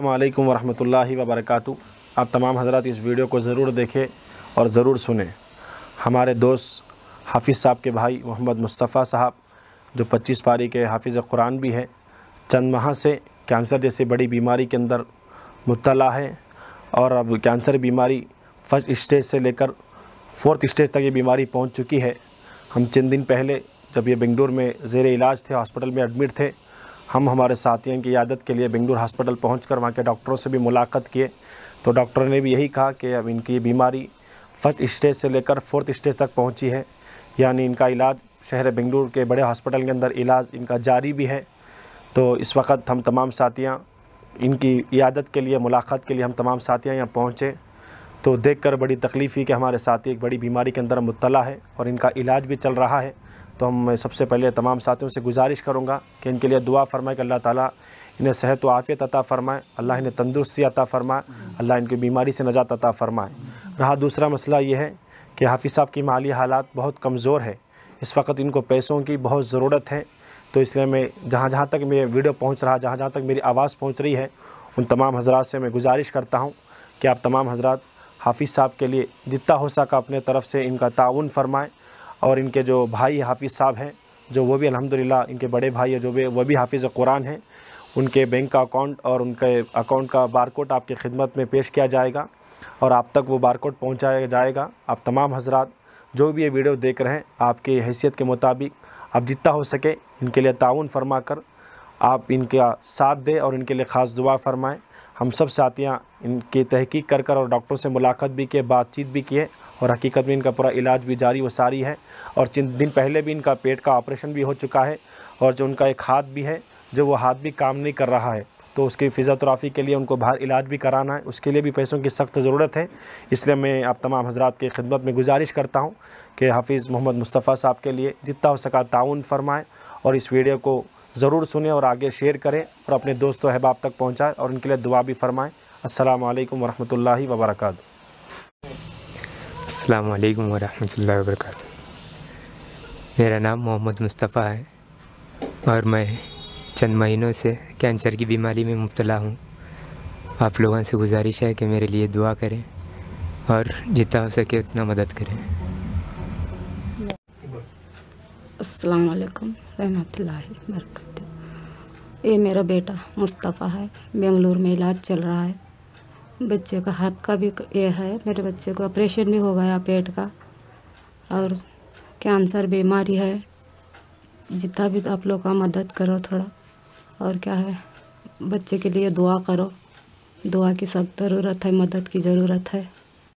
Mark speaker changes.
Speaker 1: अल्लाम वरहमल वबरक आप तमाम हजरत इस वीडियो को ज़रूर देखें और ज़रूर सुने हमारे दोस्त हाफिज़ साहब के भाई मोहम्मद मुस्तफ़ा साहब जो 25 पारी के हाफिज़ कुरान भी हैं चंद माह से कैंसर जैसी बड़ी बीमारी के अंदर मुतला है और अब कैंसर बीमारी फर्स्ट स्टेज से लेकर फोर्थ स्टेज तक ये बीमारी पहुंच चुकी है हम चंद दिन पहले जब ये बेंगलोर में ज़ेर इलाज थे हॉस्पिटल में एडमिट थे हम हमारे साथियों की यादत के लिए बेंगलुरु हॉस्पिटल पहुँच वहाँ के डॉक्टरों से भी मुलाकात किए तो डॉक्टर ने भी यही कहा कि अब इनकी बीमारी फर्स्ट स्टेज से लेकर फोर्थ स्टेज तक पहुँची है यानी इनका इलाज शहर बेंगलुरु के बड़े हॉस्पिटल के अंदर इलाज इनका जारी भी है तो इस वक्त हम तमाम साथियाँ इनकी यादत के लिए मुलाकात के लिए हम तमाम साथियाँ यहाँ पहुँचे तो देखकर बड़ी तकलीफ़ ही कि हमारे साथी एक बड़ी बीमारी के अंदर मुतला है और इनका इलाज भी चल रहा है तो हम सबसे पहले तमाम साथियों से गुजारिश करूँगा कि इनके लिए दुआ फरमाए कि अल्लाह ताला इन्हें सेहत व आफ़ियत अता फ़रमाए अल्लाह इन्हें तंदुरुस्ती अता फ़रमाए अल्लाह इनकी बीमारी से नजात अता फ़रमाए रहा दूसरा मसला ये है कि हाफिज़ साहब की माली हालात बहुत कमज़ोर है इस वक्त इनको पैसों की बहुत ज़रूरत है तो इसलिए मैं जहाँ जहाँ तक मेरे वीडियो पहुँच रहा जहाँ जहाँ तक मेरी आवाज़ पहुँच रही है उन तमाम हजरात से मैं गुजारिश करता हूँ कि आप तमाम हजरात हाफिज़ साहब के लिए जितना हो सका अपने तरफ से इनका ताउन फरमाएँ और इनके जो भाई हाफिज़ साहब हैं जो वो भी अलहमदिल्ला इनके बड़े भाई है जो भी वो भी हाफिज़ कुरान हैं उनके बैंक का अकाउंट और उनके अकाउंट का बारकोड आपकी खिदमत में पेश किया जाएगा और आप तक वो बारकोड पहुँचाया जाएगा आप तमाम हजरात जो भी ये वीडियो देख रहे हैं आपके हैसियत के मुताबिक आप जितना हो सके इनके लिए ताउन फरमा कर आप इनका साथ दें और इनके लिए ख़ास दुआ फरमाएँ हम सब साथियाँ इनकी तहकीक कर कर और डॉक्टरों से मुलाकात भी किए बातचीत भी किए और हकीकत में इनका पूरा इलाज भी जारी व सारी है और चंद दिन पहले भी इनका पेट का ऑपरेशन भी हो चुका है और जो उनका एक हाथ भी है जो वो हाथ भी काम नहीं कर रहा है तो उसकी फ़िज़ातराफ़ी के लिए उनको बाहर इलाज भी कराना है उसके लिए भी पैसों की सख्त ज़रूरत है इसलिए मैं आप तमाम हजरात की खिदमत में गुजारिश करता हूँ कि हाफिज़ मोहम्मद मुस्तफ़ा साहब के लिए जितना हो सका ताउन फरमाएँ और इस वीडियो को ज़रूर सुने और आगे शेयर करें और अपने दोस्तों अहबाब तक पहुँचाएँ और उनके लिए दुआ भी फरमाएँ असल वरहमल वर्का
Speaker 2: अस्सलाम वालेकुम वरहमतुल्लाहि वबरकatuh मेरा नाम मोहम्मद मुस्तफ़ा है और मैं चंद महीनों से कैंसर की बीमारी में मुबतला हूँ आप लोगों से गुजारिश है कि मेरे लिए दुआ करें और जितना हो सके उतना मदद करें
Speaker 3: अस्सलाम वालेकुम रहमतुल्लाहि वरकatuh ये मेरा बेटा मुस्तफ़ा है बेंगलुरु में इलाज चल रहा है बच्चे का हाथ का भी ये है मेरे बच्चे को ऑपरेशन भी हो गया पेट का और कैंसर बीमारी है जितना भी आप लोग का मदद करो थोड़ा और क्या है बच्चे के लिए दुआ करो दुआ की सख्त ज़रूरत है मदद की ज़रूरत है